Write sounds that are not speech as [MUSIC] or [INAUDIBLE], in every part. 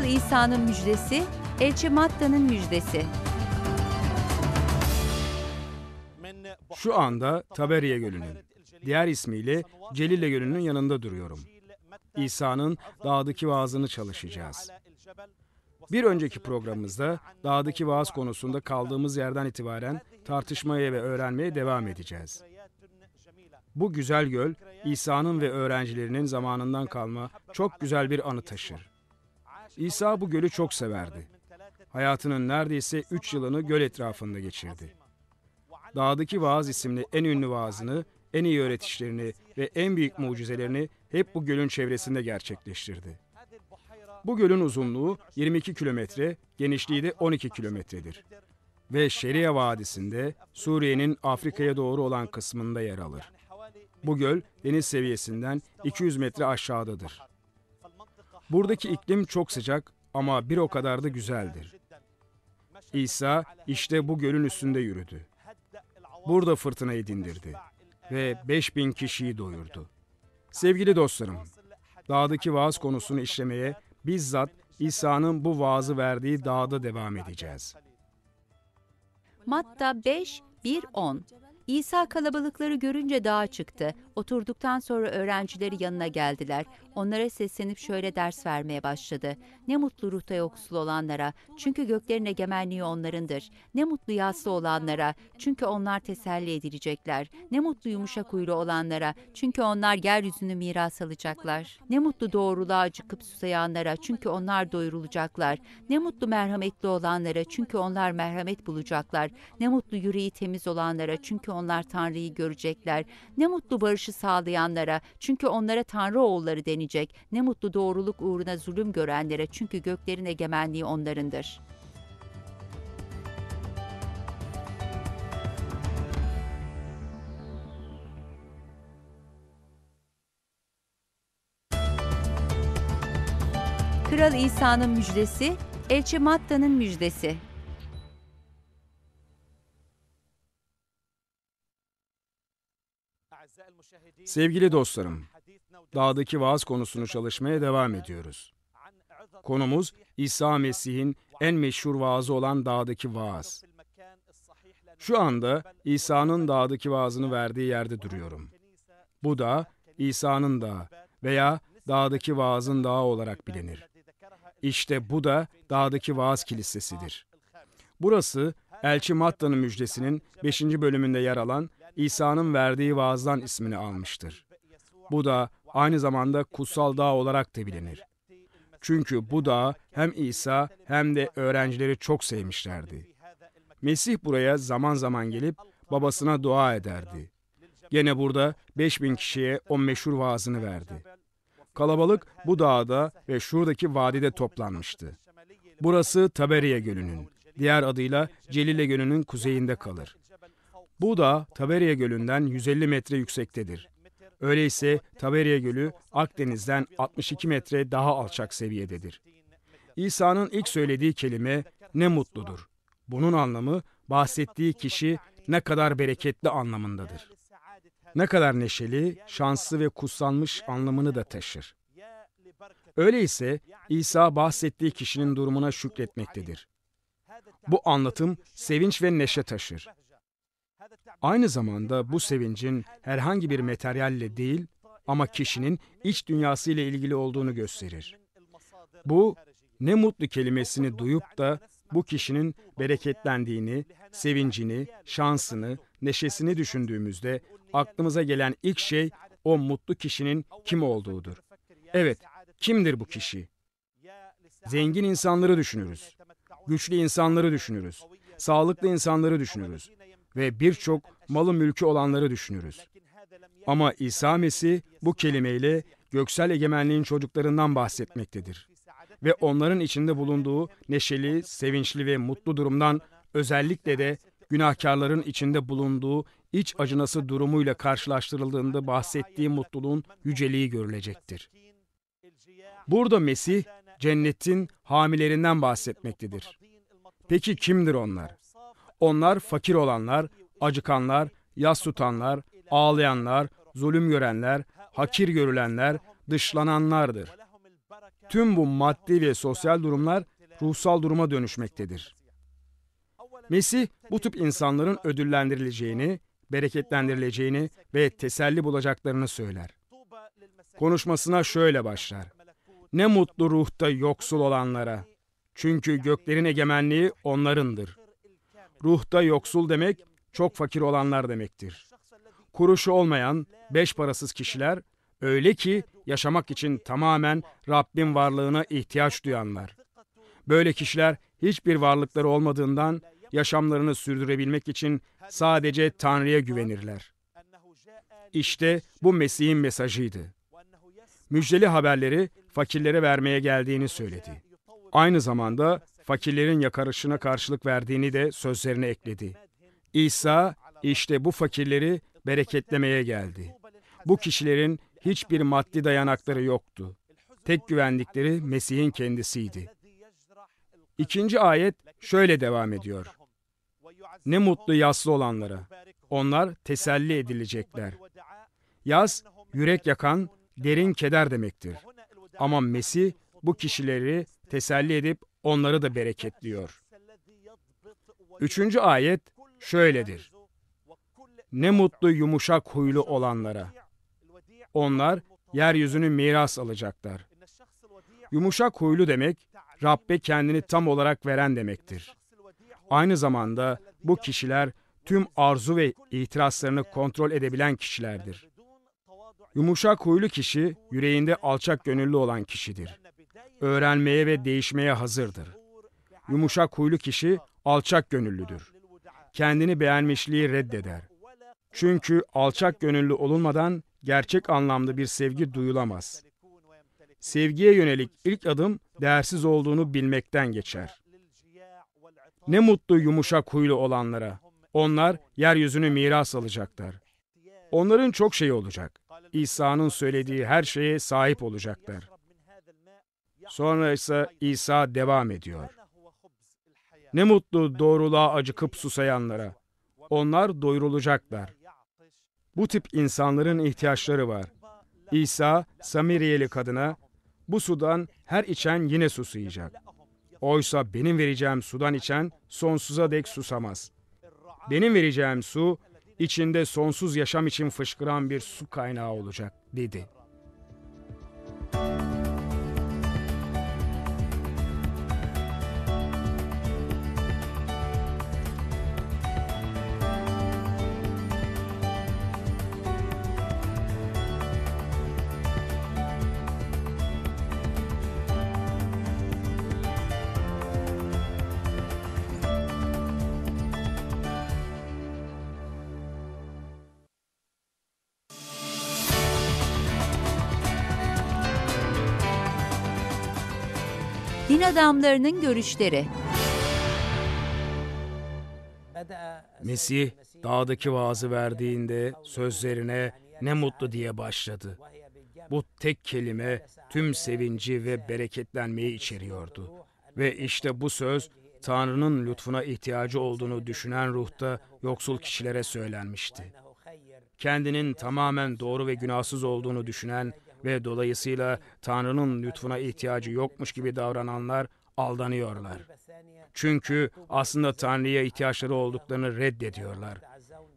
Kral İsa'nın müjdesi, Elçi Matta'nın müjdesi. Şu anda Taberiye Gölü'nün, diğer ismiyle Celile Gölü'nün yanında duruyorum. İsa'nın dağdaki vaazını çalışacağız. Bir önceki programımızda dağdaki vaaz konusunda kaldığımız yerden itibaren tartışmaya ve öğrenmeye devam edeceğiz. Bu güzel göl, İsa'nın ve öğrencilerinin zamanından kalma çok güzel bir anı taşır. İsa bu gölü çok severdi. Hayatının neredeyse üç yılını göl etrafında geçirdi. Dağdaki Vaaz isimli en ünlü vaazını, en iyi öğretişlerini ve en büyük mucizelerini hep bu gölün çevresinde gerçekleştirdi. Bu gölün uzunluğu 22 kilometre, genişliği de 12 kilometredir. Ve Şeria Vadisi'nde Suriye'nin Afrika'ya doğru olan kısmında yer alır. Bu göl deniz seviyesinden 200 metre aşağıdadır. Buradaki iklim çok sıcak ama bir o kadar da güzeldir. İsa işte bu gölün üstünde yürüdü. Burada fırtınayı dindirdi ve 5000 kişiyi doyurdu. Sevgili dostlarım, dağdaki vaaz konusunu işlemeye bizzat İsa'nın bu vaazı verdiği dağda devam edeceğiz. Matta 5, 1, 10 İsa kalabalıkları görünce dağa çıktı. Oturduktan sonra öğrencileri yanına geldiler. Onlara seslenip şöyle ders vermeye başladı. Ne mutlu ruhta yoksul olanlara, çünkü göklerin egemenliği onlarındır. Ne mutlu yaslı olanlara, çünkü onlar teselli edilecekler. Ne mutlu yumuşak huylu olanlara, çünkü onlar yeryüzünü miras alacaklar. Ne mutlu doğruluğa acıkıp susayanlara, çünkü onlar doyurulacaklar. Ne mutlu merhametli olanlara, çünkü onlar merhamet bulacaklar. Ne mutlu yüreği temiz olanlara, çünkü onlar onlar Tanrı'yı görecekler. Ne mutlu barışı sağlayanlara çünkü onlara Tanrı oğulları denecek. Ne mutlu doğruluk uğruna zulüm görenlere çünkü göklerin egemenliği onlarındır.'' Kral İsa'nın müjdesi, Elçi Matta'nın müjdesi. Sevgili dostlarım, dağdaki vaaz konusunu çalışmaya devam ediyoruz. Konumuz İsa Mesih'in en meşhur vaazı olan dağdaki vaaz. Şu anda İsa'nın dağdaki vaazını verdiği yerde duruyorum. Bu da İsa'nın dağı veya dağdaki vaazın dağı olarak bilinir. İşte bu da dağdaki vaaz kilisesidir. Burası Elçi Matta'nın müjdesinin 5. bölümünde yer alan İsa'nın verdiği vaazdan ismini almıştır. Bu da aynı zamanda kutsal dağ olarak da bilinir. Çünkü bu dağ hem İsa hem de öğrencileri çok sevmişlerdi. Mesih buraya zaman zaman gelip babasına dua ederdi. Gene burada 5000 kişiye o meşhur vaazını verdi. Kalabalık bu dağda ve şuradaki vadide toplanmıştı. Burası Taberiye Gölü'nün, diğer adıyla Celile Gölü'nün kuzeyinde kalır. Bu da Taveria Gölü'nden 150 metre yüksektedir. Öyleyse Taveria Gölü Akdeniz'den 62 metre daha alçak seviyededir. İsa'nın ilk söylediği kelime ne mutludur. Bunun anlamı bahsettiği kişi ne kadar bereketli anlamındadır. Ne kadar neşeli, şanslı ve kutsanmış anlamını da taşır. Öyleyse İsa bahsettiği kişinin durumuna şükretmektedir. Bu anlatım sevinç ve neşe taşır. Aynı zamanda bu sevincin herhangi bir materyalle değil ama kişinin iç dünyası ile ilgili olduğunu gösterir. Bu ne mutlu kelimesini duyup da bu kişinin bereketlendiğini, sevincini, şansını, neşesini düşündüğümüzde aklımıza gelen ilk şey o mutlu kişinin kim olduğudur. Evet, kimdir bu kişi? Zengin insanları düşünürüz. Güçlü insanları düşünürüz. Sağlıklı insanları düşünürüz ve birçok malı mülkü olanları düşünürüz. Ama İsa Mesih bu kelimeyle göksel egemenliğin çocuklarından bahsetmektedir. Ve onların içinde bulunduğu neşeli, sevinçli ve mutlu durumdan özellikle de günahkarların içinde bulunduğu iç acınası durumuyla karşılaştırıldığında bahsettiği mutluluğun yüceliği görülecektir. Burada Mesih cennetin hamilerinden bahsetmektedir. Peki kimdir onlar? Onlar fakir olanlar, acıkanlar, yas tutanlar, ağlayanlar, zulüm görenler, hakir görülenler, dışlananlardır. Tüm bu maddi ve sosyal durumlar ruhsal duruma dönüşmektedir. Mesih bu tip insanların ödüllendirileceğini, bereketlendirileceğini ve teselli bulacaklarını söyler. Konuşmasına şöyle başlar. Ne mutlu ruhta yoksul olanlara. Çünkü göklerin egemenliği onlarındır. Ruhta yoksul demek, çok fakir olanlar demektir. Kuruşu olmayan, beş parasız kişiler, öyle ki yaşamak için tamamen Rabbin varlığına ihtiyaç duyanlar. Böyle kişiler hiçbir varlıkları olmadığından yaşamlarını sürdürebilmek için sadece Tanrı'ya güvenirler. İşte bu Mesih'in mesajıydı. Müjdeli haberleri fakirlere vermeye geldiğini söyledi. Aynı zamanda fakirlerin yakarışına karşılık verdiğini de sözlerine ekledi. İsa işte bu fakirleri bereketlemeye geldi. Bu kişilerin hiçbir maddi dayanakları yoktu. Tek güvendikleri Mesih'in kendisiydi. İkinci ayet şöyle devam ediyor. Ne mutlu yaslı olanlara. Onlar teselli edilecekler. Yaz, yürek yakan, derin keder demektir. Ama Mesih bu kişileri teselli edip onları da bereketliyor. Üçüncü ayet şöyledir. Ne mutlu yumuşak huylu olanlara. Onlar yeryüzünü miras alacaklar. Yumuşak huylu demek, Rabbe kendini tam olarak veren demektir. Aynı zamanda bu kişiler tüm arzu ve itirazlarını kontrol edebilen kişilerdir. Yumuşak huylu kişi, yüreğinde alçak gönüllü olan kişidir öğrenmeye ve değişmeye hazırdır. Yumuşak huylu kişi alçak gönüllüdür. Kendini beğenmişliği reddeder. Çünkü alçak gönüllü olunmadan gerçek anlamda bir sevgi duyulamaz. Sevgiye yönelik ilk adım değersiz olduğunu bilmekten geçer. Ne mutlu yumuşak huylu olanlara. Onlar yeryüzünü miras alacaklar. Onların çok şeyi olacak. İsa'nın söylediği her şeye sahip olacaklar. Sonra ise İsa devam ediyor. Ne mutlu doğruluğa acıkıp susayanlara. Onlar doyurulacaklar. Bu tip insanların ihtiyaçları var. İsa, Samiriyeli kadına, bu sudan her içen yine susayacak. Oysa benim vereceğim sudan içen sonsuza dek susamaz. Benim vereceğim su, içinde sonsuz yaşam için fışkıran bir su kaynağı olacak, dedi. adamlarının görüşleri. Mesih dağdaki vaazı verdiğinde sözlerine ne mutlu diye başladı. Bu tek kelime tüm sevinci ve bereketlenmeyi içeriyordu. Ve işte bu söz Tanrı'nın lütfuna ihtiyacı olduğunu düşünen ruhta yoksul kişilere söylenmişti. Kendinin tamamen doğru ve günahsız olduğunu düşünen ve dolayısıyla Tanrı'nın lütfuna ihtiyacı yokmuş gibi davrananlar aldanıyorlar. Çünkü aslında Tanrı'ya ihtiyaçları olduklarını reddediyorlar.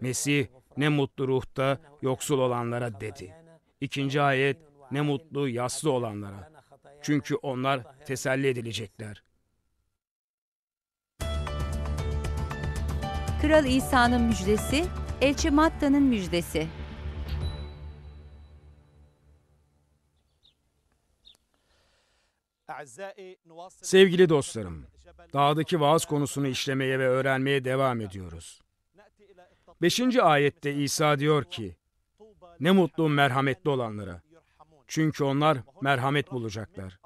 Mesih ne mutlu ruhta yoksul olanlara dedi. İkinci ayet ne mutlu yaslı olanlara. Çünkü onlar teselli edilecekler. Kral İsa'nın müjdesi, Elçi Matta'nın müjdesi. Sevgili dostlarım, dağdaki vaaz konusunu işlemeye ve öğrenmeye devam ediyoruz. Beşinci ayette İsa diyor ki, ne mutlu merhametli olanlara. Çünkü onlar merhamet bulacaklar.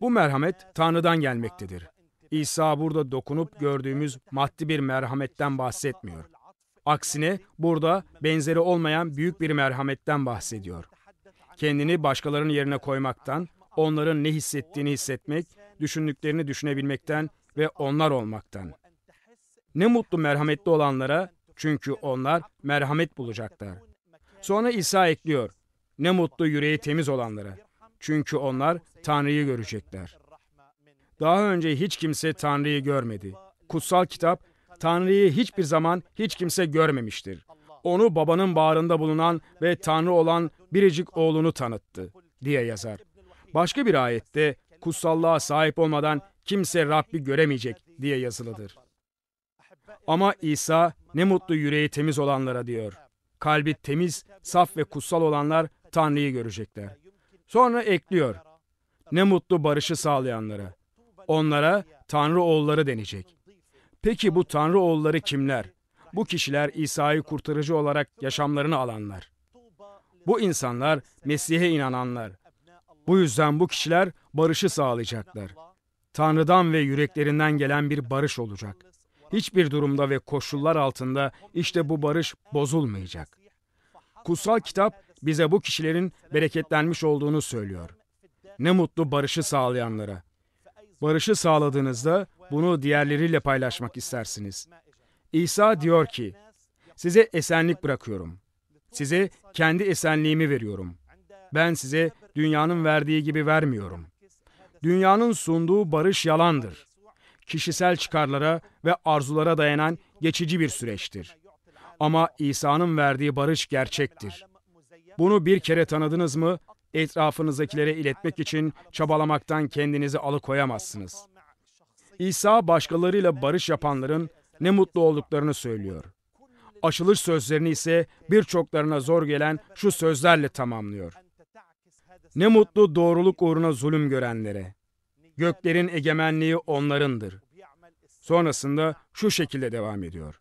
Bu merhamet Tanrı'dan gelmektedir. İsa burada dokunup gördüğümüz maddi bir merhametten bahsetmiyor. Aksine burada benzeri olmayan büyük bir merhametten bahsediyor. Kendini başkalarının yerine koymaktan, onların ne hissettiğini hissetmek, düşündüklerini düşünebilmekten ve onlar olmaktan. Ne mutlu merhametli olanlara çünkü onlar merhamet bulacaklar. Sonra İsa ekliyor. Ne mutlu yüreği temiz olanlara. Çünkü onlar Tanrı'yı görecekler. Daha önce hiç kimse Tanrı'yı görmedi. Kutsal kitap Tanrı'yı hiçbir zaman hiç kimse görmemiştir. Onu babanın bağrında bulunan ve Tanrı olan biricik oğlunu tanıttı diye yazar. Başka bir ayette kutsallığa sahip olmadan kimse Rabbi göremeyecek diye yazılıdır. Ama İsa ne mutlu yüreği temiz olanlara diyor. Kalbi temiz, saf ve kutsal olanlar Tanrı'yı görecekler. Sonra ekliyor. Ne mutlu barışı sağlayanlara. Onlara Tanrı oğulları denecek. Peki bu Tanrı oğulları kimler? Bu kişiler İsa'yı kurtarıcı olarak yaşamlarını alanlar. Bu insanlar Mesih'e inananlar, bu yüzden bu kişiler barışı sağlayacaklar. Tanrı'dan ve yüreklerinden gelen bir barış olacak. Hiçbir durumda ve koşullar altında işte bu barış bozulmayacak. Kutsal kitap bize bu kişilerin bereketlenmiş olduğunu söylüyor. Ne mutlu barışı sağlayanlara. Barışı sağladığınızda bunu diğerleriyle paylaşmak istersiniz. İsa diyor ki, size esenlik bırakıyorum. Size kendi esenliğimi veriyorum. Ben size dünyanın verdiği gibi vermiyorum. Dünyanın sunduğu barış yalandır. Kişisel çıkarlara ve arzulara dayanan geçici bir süreçtir. Ama İsa'nın verdiği barış gerçektir. Bunu bir kere tanıdınız mı, etrafınızdakilere iletmek için çabalamaktan kendinizi alıkoyamazsınız. İsa başkalarıyla barış yapanların ne mutlu olduklarını söylüyor. Aşılış sözlerini ise birçoklarına zor gelen şu sözlerle tamamlıyor. Ne mutlu doğruluk uğruna zulüm görenlere. Göklerin egemenliği onlarındır. Sonrasında şu şekilde devam ediyor.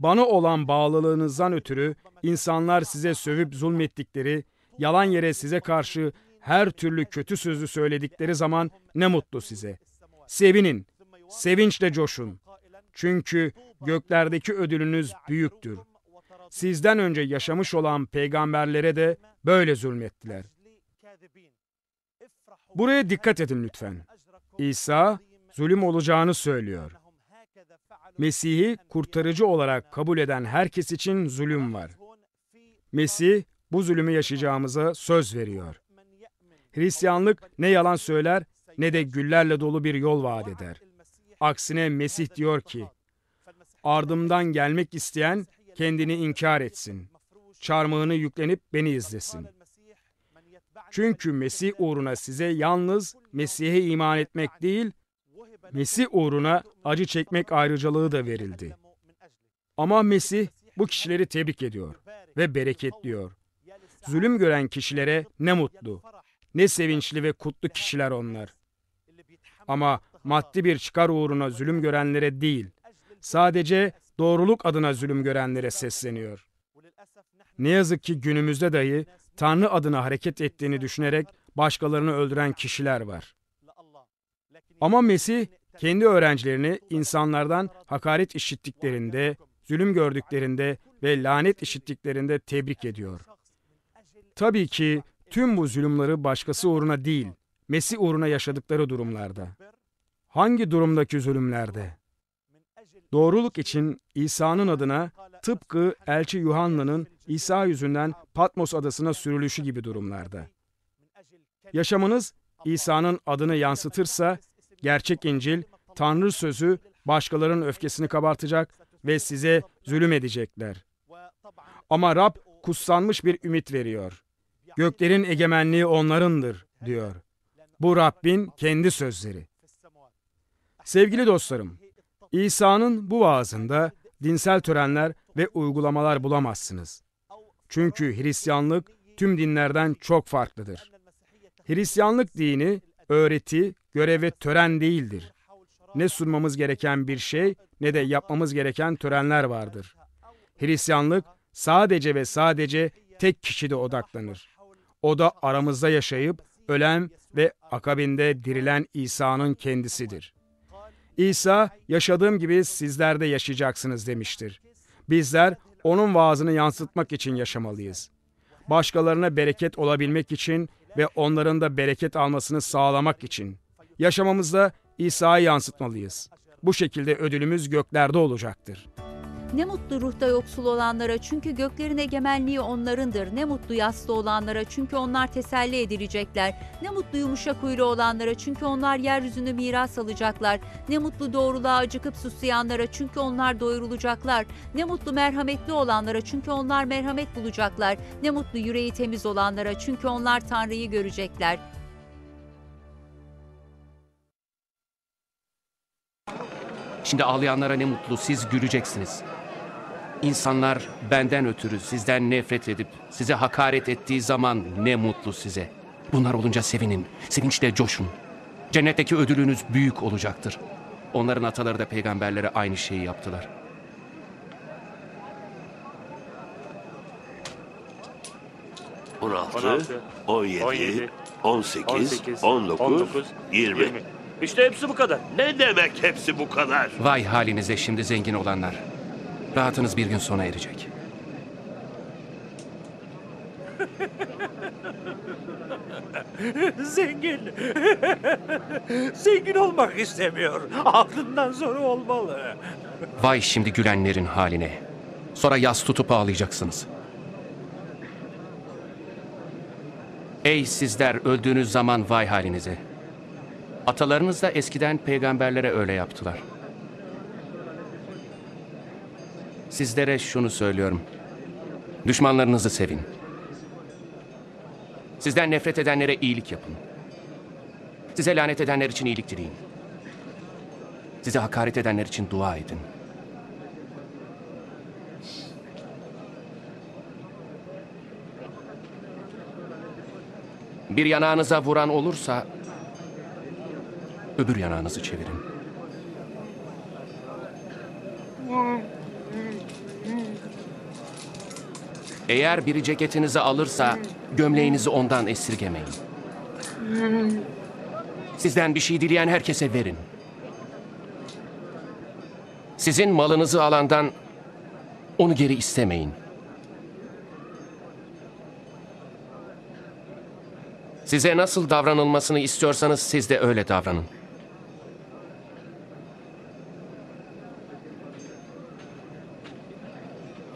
Bana olan bağlılığınızdan ötürü insanlar size sövüp zulmettikleri, yalan yere size karşı her türlü kötü sözü söyledikleri zaman ne mutlu size. Sevinin, sevinçle coşun. Çünkü göklerdeki ödülünüz büyüktür. Sizden önce yaşamış olan peygamberlere de böyle zulmettiler. Buraya dikkat edin lütfen. İsa zulüm olacağını söylüyor. Mesih'i kurtarıcı olarak kabul eden herkes için zulüm var. Mesih bu zulümü yaşayacağımıza söz veriyor. Hristiyanlık ne yalan söyler ne de güllerle dolu bir yol vaat eder. Aksine Mesih diyor ki, ardımdan gelmek isteyen kendini inkar etsin. Çarmıhını yüklenip beni izlesin. Çünkü Mesih uğruna size yalnız Mesih'e iman etmek değil, Mesih uğruna acı çekmek ayrıcalığı da verildi. Ama Mesih bu kişileri tebrik ediyor ve bereketliyor. Zulüm gören kişilere ne mutlu, ne sevinçli ve kutlu kişiler onlar. Ama maddi bir çıkar uğruna zulüm görenlere değil, sadece doğruluk adına zulüm görenlere sesleniyor. Ne yazık ki günümüzde dahi Tanrı adına hareket ettiğini düşünerek başkalarını öldüren kişiler var. Ama Mesih kendi öğrencilerini insanlardan hakaret işittiklerinde, zulüm gördüklerinde ve lanet işittiklerinde tebrik ediyor. Tabii ki tüm bu zulümleri başkası uğruna değil, Mesih uğruna yaşadıkları durumlarda. Hangi durumdaki zulümlerde? Doğruluk için İsa'nın adına tıpkı elçi Yuhanna'nın İsa yüzünden Patmos adasına sürülüşü gibi durumlarda. Yaşamınız İsa'nın adını yansıtırsa gerçek İncil, Tanrı sözü başkalarının öfkesini kabartacak ve size zulüm edecekler. Ama Rab kutsanmış bir ümit veriyor. Göklerin egemenliği onlarındır diyor. Bu Rabbin kendi sözleri. Sevgili dostlarım, İsa'nın bu vaazında dinsel törenler ve uygulamalar bulamazsınız. Çünkü Hristiyanlık tüm dinlerden çok farklıdır. Hristiyanlık dini öğreti, görev ve tören değildir. Ne sunmamız gereken bir şey ne de yapmamız gereken törenler vardır. Hristiyanlık sadece ve sadece tek kişide odaklanır. O da aramızda yaşayıp ölen ve akabinde dirilen İsa'nın kendisidir. İsa yaşadığım gibi sizler de yaşayacaksınız demiştir. Bizler onun vaazını yansıtmak için yaşamalıyız. Başkalarına bereket olabilmek için ve onların da bereket almasını sağlamak için. Yaşamamızda İsa'yı yansıtmalıyız. Bu şekilde ödülümüz göklerde olacaktır.'' Ne mutlu ruhta yoksul olanlara çünkü göklerin egemenliği onlarındır. Ne mutlu yaslı olanlara çünkü onlar teselli edilecekler. Ne mutlu yumuşak huylu olanlara çünkü onlar yeryüzünü miras alacaklar. Ne mutlu doğruluğa acıkıp susayanlara çünkü onlar doyurulacaklar. Ne mutlu merhametli olanlara çünkü onlar merhamet bulacaklar. Ne mutlu yüreği temiz olanlara çünkü onlar Tanrı'yı görecekler. Şimdi ağlayanlara ne mutlu siz güleceksiniz. İnsanlar benden ötürü sizden nefret edip size hakaret ettiği zaman ne mutlu size. Bunlar olunca sevinin, sevinçle coşun. Cennetteki ödülünüz büyük olacaktır. Onların ataları da peygamberlere aynı şeyi yaptılar. On altı, on yedi, 18, 18 19, 19 20. 20. İşte hepsi bu kadar. Ne demek hepsi bu kadar? Vay halinize şimdi zengin olanlar. Rahatınız bir gün sona erecek. [LAUGHS] Zengin. [LAUGHS] Zengin olmak istemiyor. Aklından sonra olmalı. Vay şimdi gülenlerin haline. Sonra yas tutup ağlayacaksınız. Ey sizler öldüğünüz zaman vay halinize. Atalarınız da eskiden peygamberlere öyle yaptılar.'' Sizlere şunu söylüyorum. Düşmanlarınızı sevin. Sizden nefret edenlere iyilik yapın. Size lanet edenler için iyilik dileyin. Size hakaret edenler için dua edin. Bir yanağınıza vuran olursa öbür yanağınızı çevirin. Eğer biri ceketinizi alırsa gömleğinizi ondan esirgemeyin. Sizden bir şey dileyen herkese verin. Sizin malınızı alandan onu geri istemeyin. Size nasıl davranılmasını istiyorsanız siz de öyle davranın.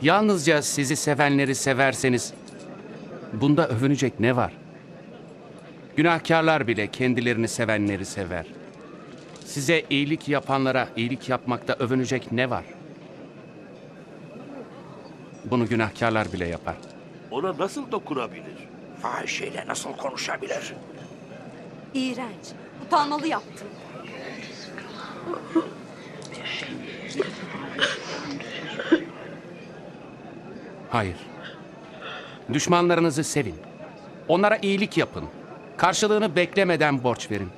Yalnızca sizi sevenleri severseniz bunda övünecek ne var? Günahkarlar bile kendilerini sevenleri sever. Size iyilik yapanlara iyilik yapmakta övünecek ne var? Bunu günahkarlar bile yapar. Ona nasıl dokunabilir? Fahişeyle nasıl konuşabilir? İğrenç. Utanmalı yaptın. Hayır. Düşmanlarınızı sevin. Onlara iyilik yapın. Karşılığını beklemeden borç verin.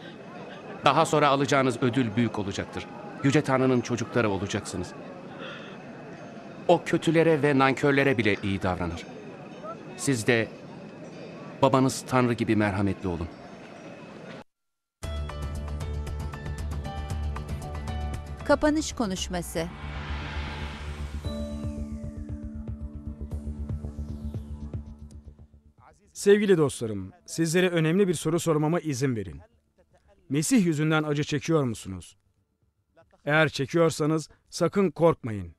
Daha sonra alacağınız ödül büyük olacaktır. Yüce Tanrı'nın çocukları olacaksınız. O kötülere ve nankörlere bile iyi davranır. Siz de babanız Tanrı gibi merhametli olun. Kapanış konuşması Sevgili dostlarım, sizlere önemli bir soru sormama izin verin. Mesih yüzünden acı çekiyor musunuz? Eğer çekiyorsanız sakın korkmayın.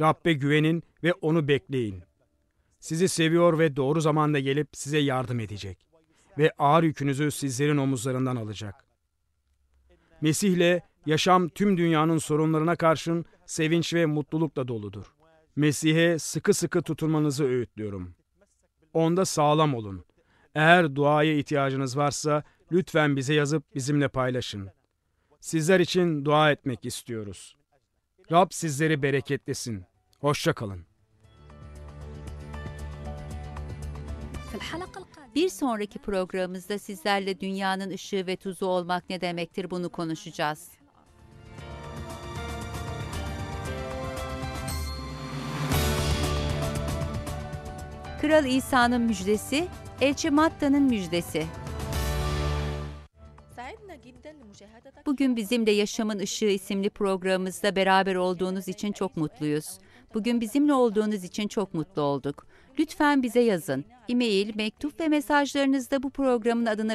Rabbe güvenin ve onu bekleyin. Sizi seviyor ve doğru zamanda gelip size yardım edecek ve ağır yükünüzü sizlerin omuzlarından alacak. Mesih'le yaşam tüm dünyanın sorunlarına karşın sevinç ve mutlulukla doludur. Mesih'e sıkı sıkı tutunmanızı öğütlüyorum onda sağlam olun. Eğer duaya ihtiyacınız varsa lütfen bize yazıp bizimle paylaşın. Sizler için dua etmek istiyoruz. Rab sizleri bereketlesin. Hoşça kalın. Bir sonraki programımızda sizlerle dünyanın ışığı ve tuzu olmak ne demektir bunu konuşacağız. Kral İsa'nın müjdesi, Elçi Matta'nın müjdesi. Bugün bizimle Yaşamın Işığı isimli programımızda beraber olduğunuz için çok mutluyuz. Bugün bizimle olduğunuz için çok mutlu olduk. Lütfen bize yazın. E-mail, mektup ve mesajlarınızda bu programın adını